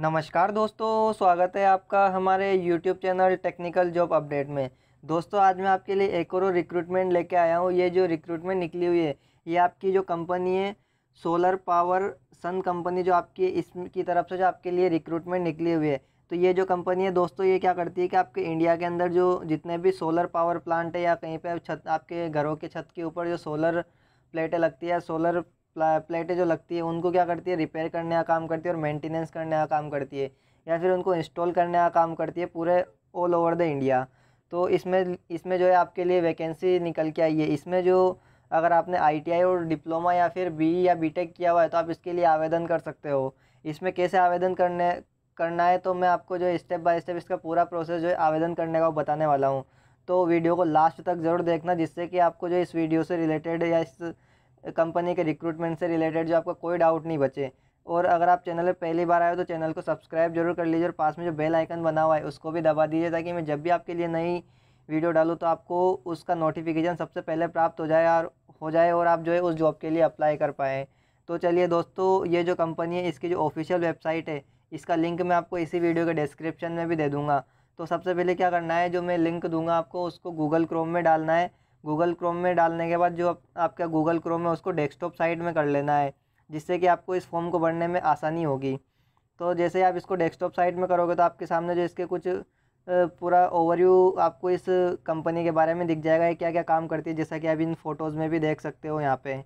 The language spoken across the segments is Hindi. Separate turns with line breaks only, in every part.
नमस्कार दोस्तों स्वागत है आपका हमारे YouTube channel technical job update में दोस्तों आज मैं आपके लिए एक और रिक्रूटमेंट लेके आया हूँ ये जो रिक्रूटमेंट निकली हुई है ये आपकी जो कंपनी है सोलर पावर सन कंपनी जो आपकी इस की तरफ से जो आपके लिए रिक्रूटमेंट निकली हुई है तो ये जो कंपनी है दोस्तों ये क्या करती है कि आपके इंडिया के अंदर जो जितने भी सोलर पावर प्लांट है या कहीं पर छत आपके घरों के छत के ऊपर जो सोलर प्लेटें लगती है सोलर प्लेटें जो लगती है उनको क्या करती है रिपेयर करने का काम करती है और मेंटेनेंस करने का काम करती है या फिर उनको इंस्टॉल करने का काम करती है पूरे ऑल ओवर द इंडिया तो इसमें इसमें जो है आपके लिए वैकेंसी निकल के आई है इसमें जो अगर आपने आईटीआई और डिप्लोमा या फिर बी e या बीटेक किया हुआ है तो आप इसके लिए आवेदन कर सकते हो इसमें कैसे आवेदन करने करना है तो मैं आपको जो है स्टेप बाय स्टेप इसका पूरा प्रोसेस जो है आवेदन करने का बताने वाला हूँ तो वीडियो को लास्ट तक ज़रूर देखना जिससे कि आपको जो इस वीडियो से रिलेटेड या इस कंपनी के रिक्रूटमेंट से रिलेटेड जो आपका कोई डाउट नहीं बचे और अगर आप चैनल पर पहली बार आए हो तो चैनल को सब्सक्राइब जरूर कर लीजिए और पास में जो बेल आइकन बना हुआ है उसको भी दबा दीजिए ताकि मैं जब भी आपके लिए नई वीडियो डालूँ तो आपको उसका नोटिफिकेशन सबसे पहले प्राप्त हो जाए और हो जाए और आप जो है उस जॉब के लिए अप्लाई कर पाएँ तो चलिए दोस्तों ये जो कंपनी है इसकी जो ऑफिशियल वेबसाइट है इसका लिंक मैं आपको इसी वीडियो के डिस्क्रिप्शन में भी दे दूँगा तो सबसे पहले क्या करना है जो मैं लिंक दूंगा आपको उसको गूगल क्रोम में डालना है गूगल क्रोम में डालने के बाद जो आप, आपका गूगल क्रोम है उसको डेस्कटॉप साइड में कर लेना है जिससे कि आपको इस फॉर्म को भरने में आसानी होगी तो जैसे आप इसको डेस्कटॉप साइड में करोगे तो आपके सामने जो इसके कुछ पूरा ओवरव्यू आपको इस कंपनी के बारे में दिख जाएगा क्या क्या काम करती है जैसा कि आप इन फ़ोटोज़ में भी देख सकते हो यहाँ पे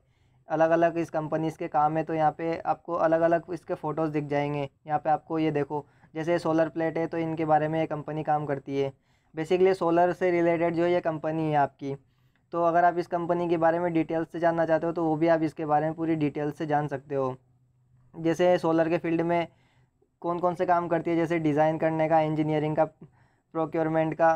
अलग अलग इस कंपनीज़ के काम है तो यहाँ पे आपको अलग अलग इसके फ़ोटोज़ दिख जाएंगे यहाँ पे आपको ये देखो जैसे सोलर प्लेट है तो इनके बारे में ये कंपनी काम करती है बेसिकली सोलर से रिलेटेड जो ये कंपनी है आपकी तो अगर आप इस कंपनी के बारे में डिटेल से जानना चाहते हो तो वो भी आप इसके बारे में पूरी डिटेल से जान सकते हो जैसे सोलर के फील्ड में कौन कौन से काम करती है जैसे डिज़ाइन करने का इंजीनियरिंग का प्रोक्योरमेंट का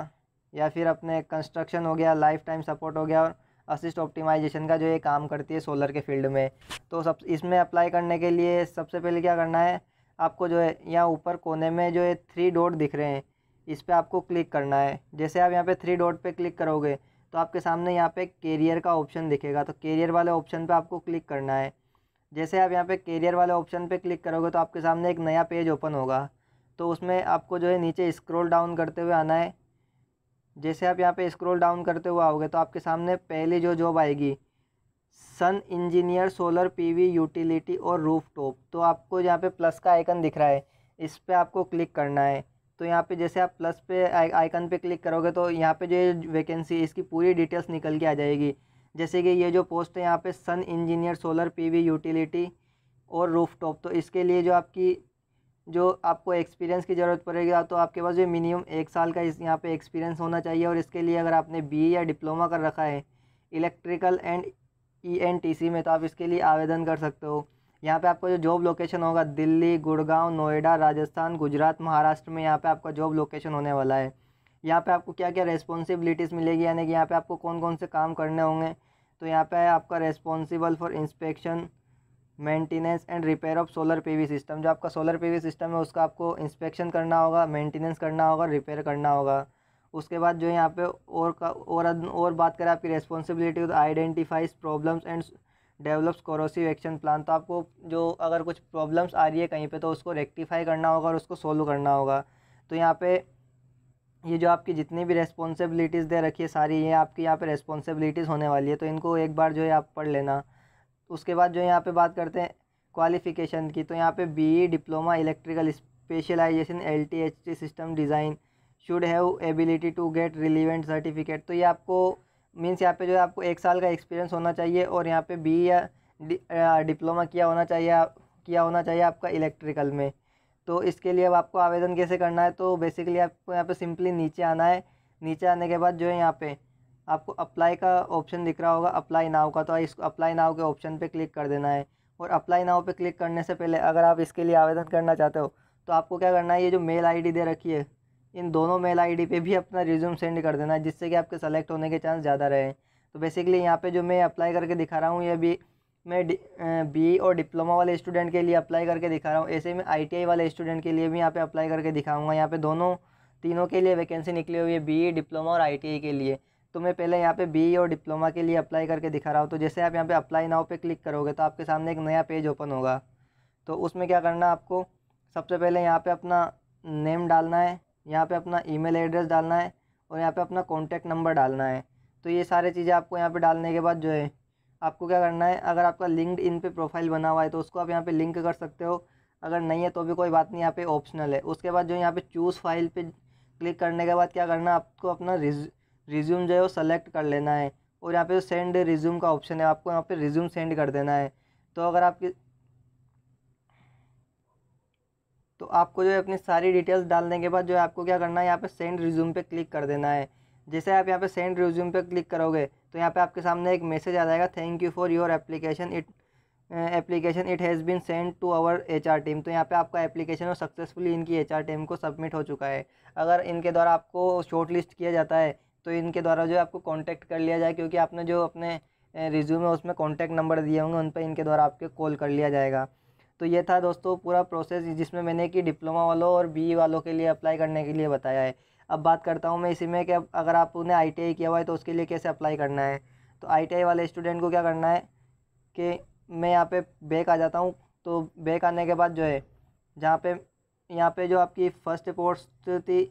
या फिर अपने कंस्ट्रक्शन हो गया लाइफ टाइम सपोर्ट हो गया और असिस्ट ऑप्टिमाइजेशन का जो ये काम करती है सोलर के फील्ड में तो सब इसमें अप्लाई करने के लिए सबसे पहले क्या करना है आपको जो है यहाँ ऊपर कोने में जो है थ्री डॉट दिख रहे हैं इस पर आपको क्लिक करना है जैसे आप यहाँ पे थ्री डॉट पे क्लिक करोगे तो आपके सामने यहाँ पे कैरियर का ऑप्शन दिखेगा तो कैरियर वाले ऑप्शन पे आपको क्लिक करना है जैसे आप यहाँ पे कैरियर वाले ऑप्शन पे क्लिक करोगे तो आपके सामने एक नया पेज ओपन होगा तो उसमें आपको जो है नीचे स्क्रॉल डाउन करते हुए आना है जैसे आप यहाँ पे स्क्रॉल डाउन करते हुए आओगे तो आपके सामने पहली जो जॉब आएगी sun engineer solar P utility और रूफ टॉप तो आपको यहाँ पर प्लस का आइकन दिख रहा है इस पर आपको क्लिक करना है तो यहाँ पे जैसे आप प्लस पे आइकन पे क्लिक करोगे तो यहाँ पे जो वैकेंसी इसकी पूरी डिटेल्स निकल के आ जाएगी जैसे कि ये जो पोस्ट है यहाँ पे sun engineer solar PV utility और रूफटॉप तो इसके लिए जो आपकी जो आपको एक्सपीरियंस की ज़रूरत पड़ेगी तो आपके पास जो मिनिमम एक साल का इस यहाँ पर एक्सपीरियंस होना चाहिए और इसके लिए अगर आपने बी e या डिप्लोमा कर रखा है electrical and E N T C में तो आप इसके लिए आवेदन कर सकते हो यहाँ पे आपका जो जॉब लोकेशन होगा दिल्ली गुड़गांव नोएडा राजस्थान गुजरात महाराष्ट्र में यहाँ पे आपका जॉब लोकेशन होने वाला है यहाँ पे आपको क्या क्या रेस्पॉन्सिबिलिटीज़ मिलेगी यानी कि यहाँ पे आपको कौन कौन से काम करने होंगे तो यहाँ पे आपका responsible for inspection maintenance and repair of solar P system जो आपका सोलर पी सिस्टम है उसका आपको इंस्पेक्शन करना होगा मेंटेनेंस करना होगा रिपेयर करना होगा उसके बाद जो यहाँ पे और का और और बात करें आपकी रेस्पॉन्सिबिलिटी तो identifies problems and develops corrosive action plan तो आपको जो अगर कुछ प्रॉब्लम्स आ रही है कहीं पे तो उसको रेक्टिफाई करना होगा और उसको सोल्व करना होगा तो यहाँ पे ये जो आपकी जितनी भी रेस्पॉन्सिबिलिटीज़ दे रखी है सारी ये आपकी यहाँ पे रेस्पॉन्सिबिलिटीज़ होने वाली है तो इनको एक बार जो है आप पढ़ लेना उसके बाद जो यहाँ पर बात करते हैं क्वालिफ़िकेशन की तो यहाँ पर B diploma electrical specialization L T H T system design should have ability to get relevant certificate तो ये आपको मीन्स यहाँ पे जो है आपको एक साल का एक्सपीरियंस होना चाहिए और यहाँ पे बी या डिप्लोमा किया होना चाहिए किया होना चाहिए आपका इलेक्ट्रिकल में तो इसके लिए अब आपको आवेदन कैसे करना है तो बेसिकली आपको यहाँ पे सिंपली नीचे आना है नीचे आने के बाद जो है यहाँ पे आपको अप्लाई का ऑप्शन दिख रहा होगा अप्लाई नाव का तो इसको अप्लाई नाव के ऑप्शन पर क्लिक कर देना है और अप्लाई नाव पर क्लिक करने से पहले अगर आप इसके लिए आवेदन करना चाहते हो तो आपको क्या करना है ये जो मेल आई दे रखी है इन दोनों मेल आईडी पे भी अपना रिज्यूम सेंड कर देना जिससे कि आपके सेलेक्ट होने के चांस ज़्यादा रहे तो बेसिकली यहाँ पे जो मैं अप्लाई करके दिखा रहा हूँ ये भी मैं बी और डिप्लोमा वाले स्टूडेंट के लिए अप्लाई करके दिखा रहा हूँ ऐसे में आई वाले स्टूडेंट के लिए भी यहाँ पर अप्लाई करके दिखाऊँगा यहाँ पर दोनों तीनों के लिए वैकेंसी निकली हुई है बी डिप्लोमा और आई के लिए तो मैं पहले यहाँ पे बी और डिप्लोमा के लिए अप्लाई करके दिखा रहा हूँ तो जैसे आप यहाँ पे अप्लाई नाव पे क्लिक करोगे तो आपके सामने एक नया पेज ओपन होगा तो उसमें क्या करना है आपको सबसे पहले यहाँ पे अपना नेम डालना है यहाँ पे अपना ईमेल एड्रेस डालना है और यहाँ पे अपना कॉन्टैक्ट नंबर डालना है तो ये सारे चीज़ें आपको यहाँ पे डालने के बाद जो है आपको क्या करना है अगर आपका लिंक्ड इन पे प्रोफाइल बना हुआ है तो उसको आप यहाँ पे लिंक कर सकते हो अगर नहीं है तो भी कोई बात नहीं यहाँ पे ऑप्शनल है उसके बाद जो यहाँ पे चूज़ फाइल पे क्लिक करने के बाद क्या करना है आपको अपना रिज्यूम जो है वो सेलेक्ट कर लेना है और यहाँ पे जो सेंड रिज्यूम का ऑप्शन है आपको यहाँ पे रिज्यूम सेंड कर देना है तो अगर आपकी तो आपको जो है अपनी सारी डिटेल्स डालने के बाद जो है आपको क्या करना है यहाँ पे सेंड रिज्यूम पे क्लिक कर देना है जैसे आप यहाँ पे सेंड रिज्यूम पे क्लिक करोगे तो यहाँ पे आपके सामने एक मैसेज आ जाएगा thank you for your application it application it has been send to our H R team तो यहाँ पे आपका एप्लीकेशन सक्सेसफुली इनकी एच आर टीम को सबमिट हो चुका है अगर इनके द्वारा आपको शॉर्ट लिस्ट किया जाता है तो इनके द्वारा जो है आपको कॉन्टैक्ट कर लिया जाए क्योंकि आपने जो अपने रिज्यूम uh, है उसमें कॉन्टैक्ट नंबर दिए होंगे उन पर इनके द्वारा आपके कॉल कर लिया जाएगा तो ये था दोस्तों पूरा प्रोसेस जिसमें मैंने कि डिप्लोमा वालों और बी वालों के लिए अप्लाई करने के लिए बताया है अब बात करता हूँ मैं इसी में कि अब अगर आपने आई किया हुआ है तो उसके लिए कैसे अप्लाई करना है तो आई वाले स्टूडेंट को क्या करना है कि मैं यहाँ पर बैक आ जाता हूँ तो बैक आने के बाद जो है जहाँ पर यहाँ पर जो आपकी फ़र्स्ट पोस्ट थी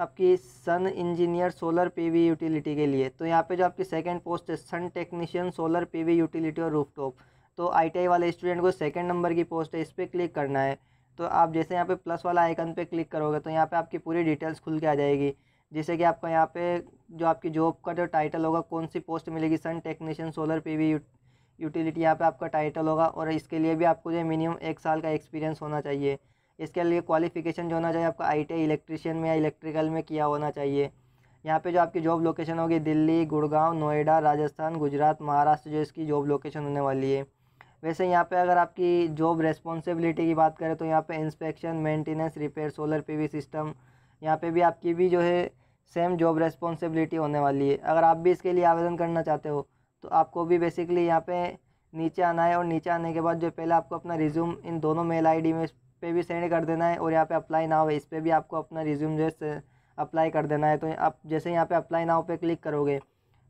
आपकी sun engineer solar PV utility के लिए तो यहाँ पे जो आपकी सेकंड पोस्ट है sun technician solar PV utility और रूफटॉप तो आई वाले स्टूडेंट को सेकेंड नंबर की पोस्ट है इस पर क्लिक करना है तो आप जैसे यहाँ पे प्लस वाला आइकन पे क्लिक करोगे तो यहाँ पे आपकी पूरी डिटेल्स खुल के आ जाएगी जैसे कि आपका यहाँ पे जो आपकी जॉब का जो टाइटल होगा कौन सी पोस्ट मिलेगी sun technician solar V utility यहाँ पे आपका टाइटल होगा और इसके लिए भी आपको जो मिनिमम एक साल का एक्सपीरियंस होना चाहिए इसके लिए क्वालिफिकेशन जो होना चाहिए आपका आई इलेक्ट्रीशियन में या इलेक्ट्रिकल में किया होना चाहिए यहाँ पे जो आपकी जॉब लोकेशन होगी दिल्ली गुड़गांव नोएडा राजस्थान गुजरात महाराष्ट्र जो इसकी जॉब लोकेशन होने वाली है वैसे यहाँ पे अगर आपकी जॉब रेस्पॉन्सिबिलिटी की बात करें तो यहाँ पे inspection maintenance repair solar PV system यहाँ पे भी आपकी भी जो है सेम जॉब रेस्पॉन्सिबिलिटी होने वाली है अगर आप भी इसके लिए आवेदन करना चाहते हो तो आपको भी बेसिकली यहाँ पे नीचे आना है और नीचे आने के बाद जो पहले आपको अपना रिज्यूम इन दोनों मेल डी में इस पर भी सेंड कर देना है और यहाँ पर अप्लाई नाव है इस पर भी आपको अपना रिज्यूम जो है अप्लाई कर देना है तो आप जैसे यहाँ पर अप्लाई नाव पे क्लिक करोगे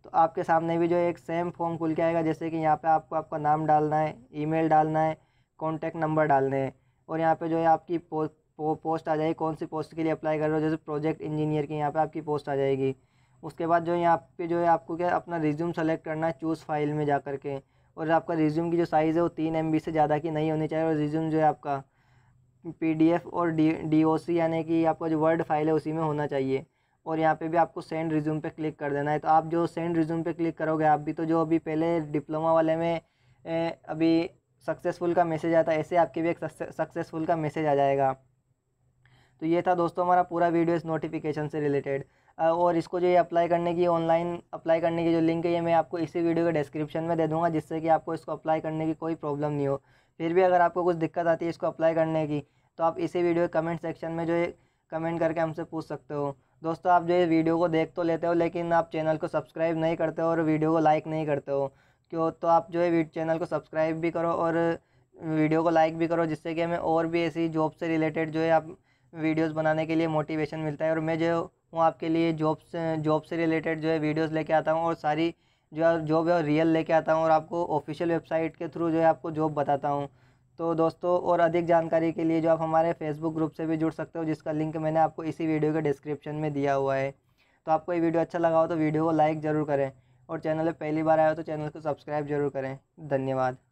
तो आपके सामने भी जो एक सेम फॉर्म खुल के आएगा जैसे कि यहाँ पे आपको आपका नाम डालना है ईमेल डालना है कॉन्टैक्ट नंबर डालने हैं और यहाँ पे जो है आपकी पो, पो, पोस्ट आ जाएगी कौन सी पोस्ट के लिए अप्लाई कर रहे हो जैसे प्रोजेक्ट इंजीनियर की यहाँ पे आपकी पोस्ट आ जाएगी उसके बाद जो यहाँ पर जो है आपको क्या अपना रिज्यूम सेलेक्ट करना है चूज़ फाइल में जा कर के और आपका रिज्यूम की जो साइज़ है वो तीन एम से ज़्यादा की नहीं होनी चाहिए और रिज्यूम जो है आपका पी और डी डी ओ सी यानी कि आपका जो वर्ड फाइल है उसी में होना चाहिए और यहाँ पे भी आपको सेंड रिज्यूम पे क्लिक कर देना है तो आप जो सेंड रिज्यूम पे क्लिक करोगे आप भी तो जो अभी पहले डिप्लोमा वाले में ए, अभी सक्सेसफुल का मैसेज आता है ऐसे आपके भी एक सक्सेसफुल का मैसेज आ जाएगा तो ये था दोस्तों हमारा पूरा वीडियो इस नोटिफिकेशन से रिलेटेड और इसको जो ये अप्लाई करने की ऑनलाइन अप्लाई करने की जो लिंक है ये मैं आपको इसी वीडियो के डिस्क्रिप्शन में दे दूँगा जिससे कि आपको इसको अप्लाई करने की कोई प्रॉब्लम नहीं हो फिर भी अगर आपको कुछ दिक्कत आती है इसको अप्लाई करने की तो आप इसी वीडियो के कमेंट सेक्शन में जो है कमेंट करके हमसे पूछ सकते हो दोस्तों आप जो ये वीडियो को देख तो लेते हो लेकिन आप चैनल को सब्सक्राइब नहीं करते हो और वीडियो को लाइक नहीं करते हो क्यों तो आप जो है चैनल को सब्सक्राइब भी करो और वीडियो को लाइक भी करो जिससे कि हमें और भी ऐसी जॉब से रिलेटेड जो है आप वीडियोस बनाने के लिए मोटिवेशन मिलता है और मैं जो हूँ आपके लिए जॉब से जॉब से रिलेटेड जो है वीडियोस लेके आता हूँ और सारी जो जॉब है रियल लेके आता हूँ और आपको ऑफिशियल वेबसाइट के थ्रू जो है आपको जॉब बताता हूँ तो दोस्तों और अधिक जानकारी के लिए जो आप हमारे फेसबुक ग्रुप से भी जुड़ सकते हो जिसका लिंक मैंने आपको इसी वीडियो के डिस्क्रिप्शन में दिया हुआ है तो आपको ये वीडियो अच्छा लगा हो तो वीडियो को लाइक ज़रूर करें और चैनल पर पहली बार आया हो तो चैनल को सब्सक्राइब जरूर करें धन्यवाद